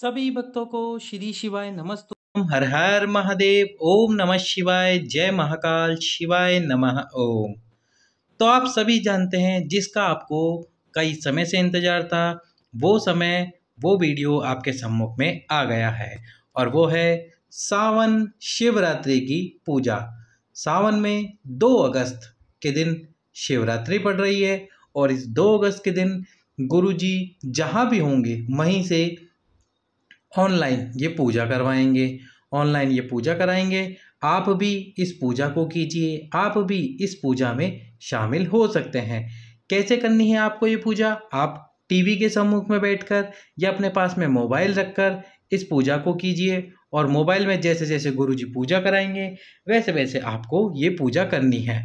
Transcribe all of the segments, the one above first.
सभी भक्तों को श्री शिवाय नमस्तु हर हर महादेव ओम नमः शिवाय जय महाकाल शिवाय नमः ओम तो आप सभी जानते हैं जिसका आपको कई समय से इंतज़ार था वो समय वो वीडियो आपके सम्मुख में आ गया है और वो है सावन शिवरात्रि की पूजा सावन में 2 अगस्त के दिन शिवरात्रि पड़ रही है और इस 2 अगस्त के दिन गुरुजी जहाँ भी होंगे वहीं से ऑनलाइन ये पूजा करवाएंगे ऑनलाइन ये पूजा कराएंगे आप भी इस पूजा को कीजिए आप भी इस पूजा में शामिल हो सकते हैं कैसे करनी है आपको ये पूजा आप टीवी के सम्मुख में बैठकर या अपने पास में मोबाइल रखकर इस पूजा को कीजिए और मोबाइल में जैसे जैसे गुरुजी पूजा कराएंगे वैसे वैसे आपको ये पूजा करनी है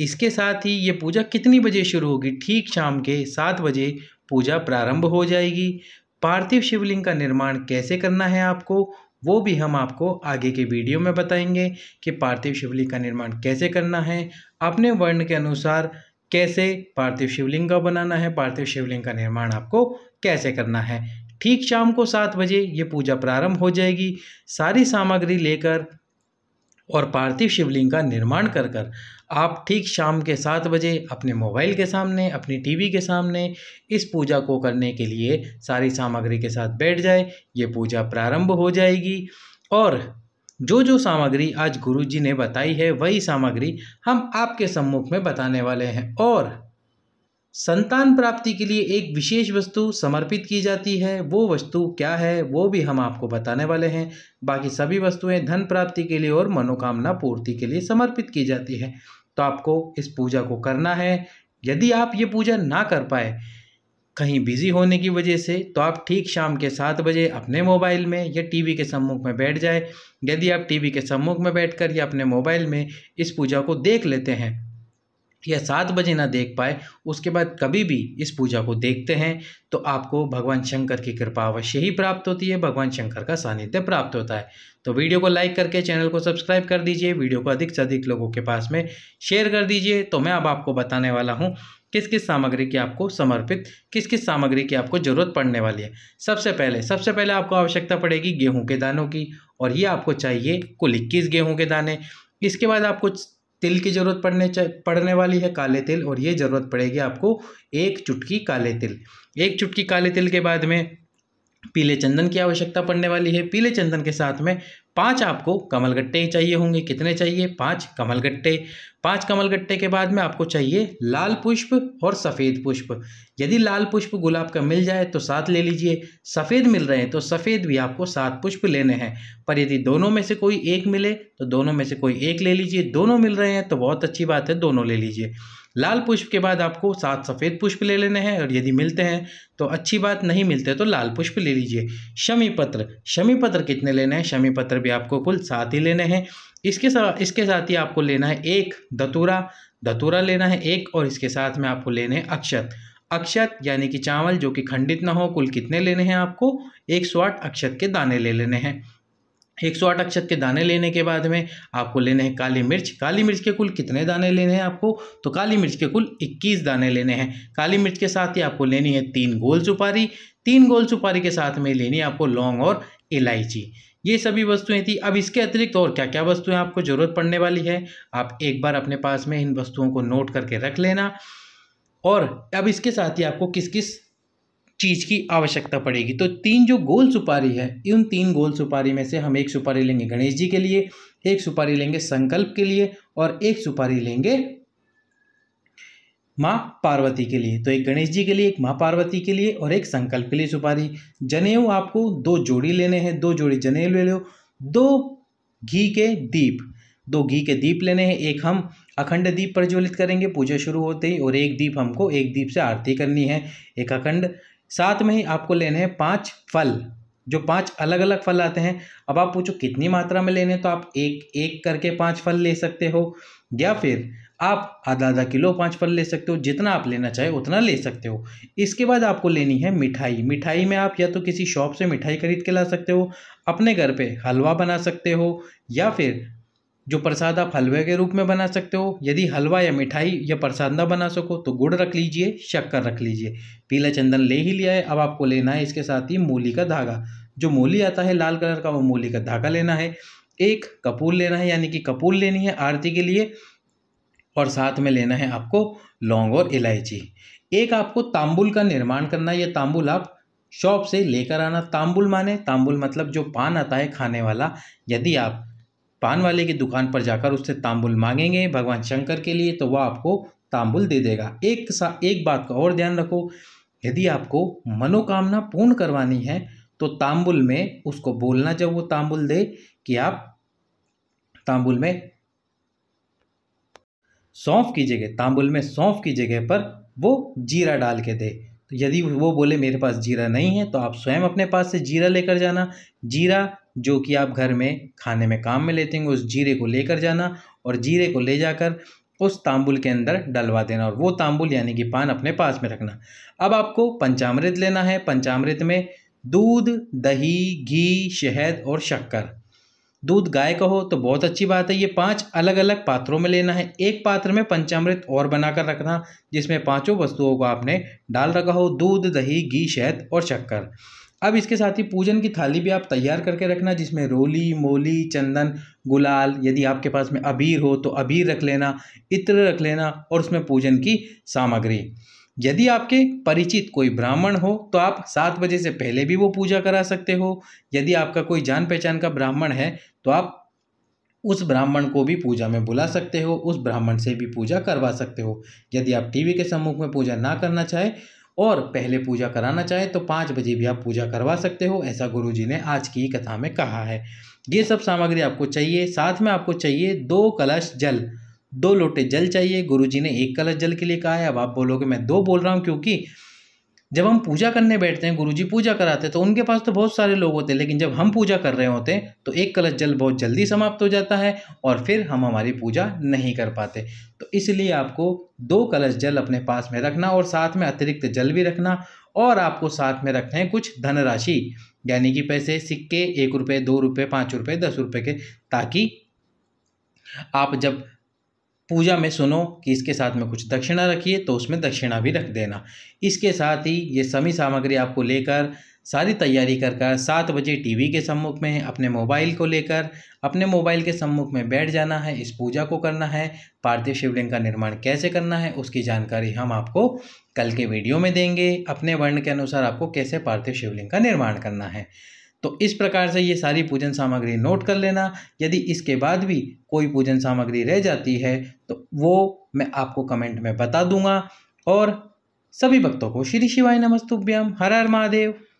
इसके साथ ही ये पूजा कितनी बजे शुरू होगी ठीक शाम के सात बजे पूजा प्रारंभ हो जाएगी पार्थिव शिवलिंग का निर्माण कैसे करना है आपको वो भी हम आपको आगे के वीडियो में बताएंगे कि पार्थिव शिवलिंग का निर्माण कैसे करना है अपने वर्ण के अनुसार कैसे पार्थिव शिवलिंग का बनाना है पार्थिव शिवलिंग का निर्माण आपको कैसे करना है ठीक शाम को सात बजे ये पूजा प्रारंभ हो जाएगी सारी सामग्री लेकर और पार्थिव शिवलिंग का निर्माण कर कर आप ठीक शाम के सात बजे अपने मोबाइल के सामने अपनी टीवी के सामने इस पूजा को करने के लिए सारी सामग्री के साथ बैठ जाए ये पूजा प्रारंभ हो जाएगी और जो जो सामग्री आज गुरुजी ने बताई है वही सामग्री हम आपके सम्मुख में बताने वाले हैं और संतान प्राप्ति के लिए एक विशेष वस्तु समर्पित की जाती है वो वस्तु क्या है वो भी हम आपको बताने वाले हैं बाकी सभी वस्तुएं धन प्राप्ति के लिए और मनोकामना पूर्ति के लिए समर्पित की जाती है तो आपको इस पूजा को करना है यदि आप ये पूजा ना कर पाए कहीं बिजी होने की वजह से तो आप ठीक शाम के सात बजे अपने मोबाइल में या टीवी के सम्मुख में बैठ जाए यदि आप टीवी के सम्मुख में बैठकर या अपने मोबाइल में इस पूजा को देख लेते हैं या सात बजे ना देख पाए उसके बाद कभी भी इस पूजा को देखते हैं तो आपको भगवान शंकर की कृपा अवश्य ही प्राप्त होती है भगवान शंकर का सानिध्य प्राप्त होता है तो वीडियो को लाइक करके चैनल को सब्सक्राइब कर दीजिए वीडियो को अधिक से अधिक लोगों के पास में शेयर कर दीजिए तो मैं अब आपको बताने वाला हूँ किस किस सामग्री की आपको समर्पित किस किस सामग्री की आपको ज़रूरत पड़ने वाली है सबसे पहले सबसे पहले आपको आवश्यकता पड़ेगी गेहूँ के दानों की और ये आपको चाहिए कुल इक्कीस गेहूँ के दाने इसके बाद आपको तिल की ज़रूरत पड़ने पड़ने वाली है काले तिल और ये ज़रूरत पड़ेगी आपको एक चुटकी काले तिल एक चुटकी काले तिल के बाद में पीले चंदन की आवश्यकता पड़ने वाली है पीले चंदन के साथ में पांच आपको कमलगट्टे ही चाहिए होंगे कितने चाहिए पांच कमलगट्टे पांच कमलगट्टे के बाद में आपको चाहिए लाल पुष्प और सफ़ेद पुष्प यदि लाल पुष्प गुलाब का मिल जाए तो सात ले लीजिए सफ़ेद मिल रहे हैं तो सफ़ेद भी आपको सात पुष्प लेने हैं पर यदि दोनों में से कोई एक मिले तो दोनों में से कोई एक ले लीजिए दोनों मिल रहे हैं तो बहुत अच्छी बात है दोनों ले लीजिए लाल पुष्प के बाद आपको सात सफ़ेद पुष्प ले लेने हैं और यदि मिलते हैं तो अच्छी बात नहीं मिलते तो लाल पुष्प ले लीजिए शमी पत्र शमी पत्र कितने लेने हैं शमी पत्र भी आपको कुल सात ही लेने हैं इसके साथ इसके साथ ही आपको लेना है एक धतूरा धतूरा लेना है एक और इसके साथ में आपको लेने हैं अक्षत अक्षत यानी कि चावल जो कि खंडित ना हो कुल कितने लेने हैं आपको एक सौ आठ अक्षत के दाने ले लेने हैं एक सौ आठ अक्षत के दाने लेने के बाद में आपको लेने हैं काली मिर्च काली मिर्च के कुल कितने दाने लेने हैं आपको तो काली मिर्च के कुल इक्कीस दाने लेने हैं काली मिर्च के साथ ही आपको लेनी है तीन गोल सुपारी तीन गोल सुपारी के साथ में लेनी है आपको लौंग और इलायची ये सभी वस्तुएं थी अब इसके अतिरिक्त और क्या क्या वस्तुएं आपको ज़रूरत पड़ने वाली है आप एक बार अपने पास में इन वस्तुओं को नोट करके रख लेना और अब इसके साथ ही आपको किस किस चीज़ की आवश्यकता पड़ेगी तो तीन जो गोल सुपारी है उन तीन गोल सुपारी में से हम एक सुपारी लेंगे गणेश जी के लिए एक सुपारी लेंगे संकल्प के लिए और एक सुपारी लेंगे माँ पार्वती के लिए तो एक गणेश जी के लिए एक माँ पार्वती के लिए और एक संकल्प के लिए सुपारी जनेऊ आपको दो जोड़ी लेने हैं दो जोड़ी जनेऊ ले लो दो घी के दीप दो घी के दीप लेने हैं एक हम अखंड दीप प्रज्वलित करेंगे पूजा शुरू होते ही और एक दीप हमको एक दीप से आरती करनी है एक अखंड साथ में ही आपको लेने हैं पाँच फल जो पांच अलग अलग फल आते हैं अब आप पूछो कितनी मात्रा में लेने तो आप एक एक करके पांच फल ले सकते हो या फिर आप आधा आधा किलो पाँच फल ले सकते हो जितना आप लेना चाहे उतना ले सकते हो इसके बाद आपको लेनी है मिठाई मिठाई में आप या तो किसी शॉप से मिठाई खरीद के ला सकते हो अपने घर पे हलवा बना सकते हो या फिर जो प्रसाद आप हलवे के रूप में बना सकते हो यदि हलवा या मिठाई या प्रसाद ना बना सको तो गुड़ रख लीजिए शक्कर रख लीजिए पीला चंदन ले ही लिया है अब आपको लेना है इसके साथ ही मूली का धागा जो मूली आता है लाल कलर का वो मूली का धागा लेना है एक कपूर लेना है यानी कि कपूर लेनी है आरती के लिए और साथ में लेना है आपको लौंग और इलायची एक आपको तांबुल का निर्माण करना है ये तांबुल आप शॉप से लेकर आना तांबुल माने तांबुल मतलब जो पान आता है खाने वाला यदि आप पान वाले की दुकान पर जाकर उससे तांबुल मांगेंगे भगवान शंकर के लिए तो वह आपको तांबुल दे देगा एक सा एक बात का और ध्यान रखो यदि आपको मनोकामना पूर्ण करवानी है तो तांबुल में उसको बोलना जब वो तांबुल दे कि आप तांबुल में सौंफ की जगह तांबुल में सौंफ की जगह पर वो जीरा डाल के दे तो यदि वो बोले मेरे पास जीरा नहीं है तो आप स्वयं अपने पास से जीरा लेकर जाना जीरा जो कि आप घर में खाने में काम में लेते हैं उस जीरे को लेकर जाना और जीरे को ले जाकर उस तांबुल के अंदर डलवा देना और वो तांबुल यानी कि पान अपने पास में रखना अब आपको पंचामृत लेना है पंचामृत में दूध दही घी शहद और शक्कर दूध गाय का हो तो बहुत अच्छी बात है ये पांच अलग अलग पात्रों में लेना है एक पात्र में पंचामृत और बनाकर रखना जिसमें पांचों वस्तुओं को आपने डाल रखा हो दूध दही घी शहद और शक्कर अब इसके साथ ही पूजन की थाली भी आप तैयार करके रखना जिसमें रोली मोली चंदन गुलाल यदि आपके पास में अबीर हो तो अबीर रख लेना इत्र रख लेना और उसमें पूजन की सामग्री यदि आपके परिचित कोई ब्राह्मण हो तो आप सात बजे से पहले भी वो पूजा करा सकते हो यदि आपका कोई जान पहचान का ब्राह्मण है तो आप उस ब्राह्मण को भी पूजा में बुला सकते हो उस ब्राह्मण से भी पूजा करवा सकते हो यदि आप टीवी के सम्मुख में पूजा ना करना चाहे और पहले पूजा कराना चाहें तो पाँच बजे भी आप पूजा करवा सकते हो ऐसा जी ने आज की कथा में कहा है ये सब सामग्री आपको चाहिए साथ में आपको चाहिए दो कलश जल दो लोटे जल चाहिए गुरुजी ने एक कलश जल के लिए कहा है अब आप बोलोगे मैं दो बोल रहा हूँ क्योंकि जब हम पूजा करने बैठते हैं गुरुजी पूजा कराते तो उनके पास तो बहुत सारे लोग होते हैं लेकिन जब हम पूजा कर रहे होते हैं तो एक कलश जल बहुत जल्दी समाप्त हो जाता है और फिर हम हमारी पूजा नहीं कर पाते तो इसलिए आपको दो कलश जल अपने पास में रखना और साथ में अतिरिक्त जल भी रखना और आपको साथ में रखना है कुछ धनराशि यानी कि पैसे सिक्के एक रुपये दो रुपये पाँच रुपये दस रुपये के ताकि आप जब पूजा में सुनो कि इसके साथ में कुछ दक्षिणा रखिए तो उसमें दक्षिणा भी रख देना इसके साथ ही ये सभी सामग्री आपको लेकर सारी तैयारी कर कर सात बजे टीवी के सम्मुख में अपने मोबाइल को लेकर अपने मोबाइल के सम्मुख में बैठ जाना है इस पूजा को करना है पार्थिव शिवलिंग का निर्माण कैसे करना है उसकी जानकारी हम आपको कल के वीडियो में देंगे अपने वर्ण के अनुसार आपको कैसे पार्थिव शिवलिंग का निर्माण करना है तो इस प्रकार से ये सारी पूजन सामग्री नोट कर लेना यदि इसके बाद भी कोई पूजन सामग्री रह जाती है तो वो मैं आपको कमेंट में बता दूंगा और सभी भक्तों को श्री शिवाय नमस्तुभ्यम हर हर महादेव